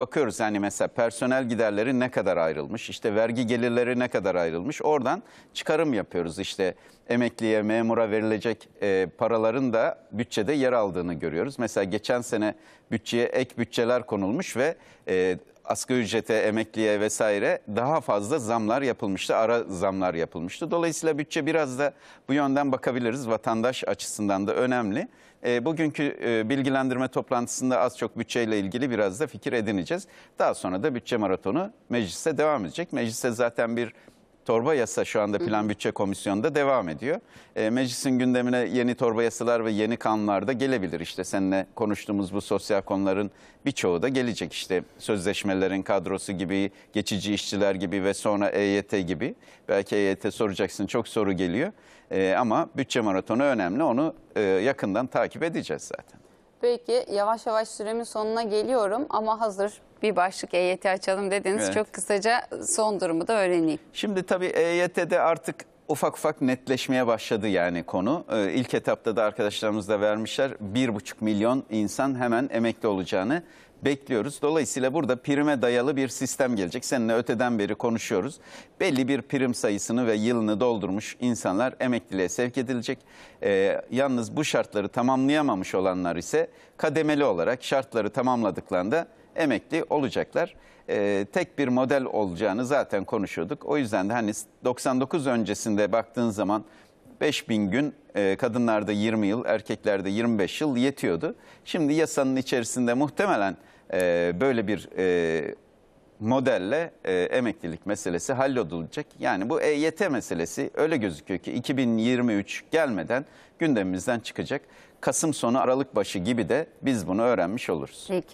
Bakıyoruz yani mesela personel giderleri ne kadar ayrılmış, işte vergi gelirleri ne kadar ayrılmış. Oradan çıkarım yapıyoruz işte emekliye, memura verilecek e, paraların da bütçede yer aldığını görüyoruz. Mesela geçen sene bütçeye ek bütçeler konulmuş ve e, asgari ücrete, emekliye vesaire daha fazla zamlar yapılmıştı, ara zamlar yapılmıştı. Dolayısıyla bütçe biraz da bu yönden bakabiliriz. Vatandaş açısından da önemli. E, bugünkü e, bilgilendirme toplantısında az çok bütçeyle ilgili biraz da fikir edineceğiz. Daha sonra da bütçe maratonu meclise devam edecek. Mecliste zaten bir torba yasa şu anda Plan Bütçe Komisyonu'nda devam ediyor. E, meclisin gündemine yeni torba yasalar ve yeni kanunlar da gelebilir. İşte seninle konuştuğumuz bu sosyal konuların birçoğu da gelecek. İşte sözleşmelerin kadrosu gibi, geçici işçiler gibi ve sonra EYT gibi. Belki EYT soracaksın çok soru geliyor. E, ama bütçe maratonu önemli. Onu e, yakından takip edeceğiz zaten. Peki yavaş yavaş süremin sonuna geliyorum ama hazır bir başlık EYT açalım dediniz. Evet. Çok kısaca son durumu da öğreneyim. Şimdi tabii EYT'de artık ufak ufak netleşmeye başladı yani konu. Ee, ilk etapta da arkadaşlarımız da vermişler 1,5 milyon insan hemen emekli olacağını bekliyoruz. Dolayısıyla burada prime dayalı bir sistem gelecek. Seninle öteden beri konuşuyoruz. Belli bir prim sayısını ve yılını doldurmuş insanlar emekliliğe sevk edilecek. Ee, yalnız bu şartları tamamlayamamış olanlar ise kademeli olarak şartları tamamladıklarında emekli olacaklar. Ee, tek bir model olacağını zaten konuşuyorduk. O yüzden de hani 99 öncesinde baktığın zaman 5000 gün e, kadınlarda 20 yıl, erkeklerde 25 yıl yetiyordu. Şimdi yasanın içerisinde muhtemelen e, böyle bir e, modelle emeklilik meselesi hallolacak. Yani bu EYT meselesi öyle gözüküyor ki 2023 gelmeden gündemimizden çıkacak. Kasım sonu Aralık başı gibi de biz bunu öğrenmiş oluruz. Peki.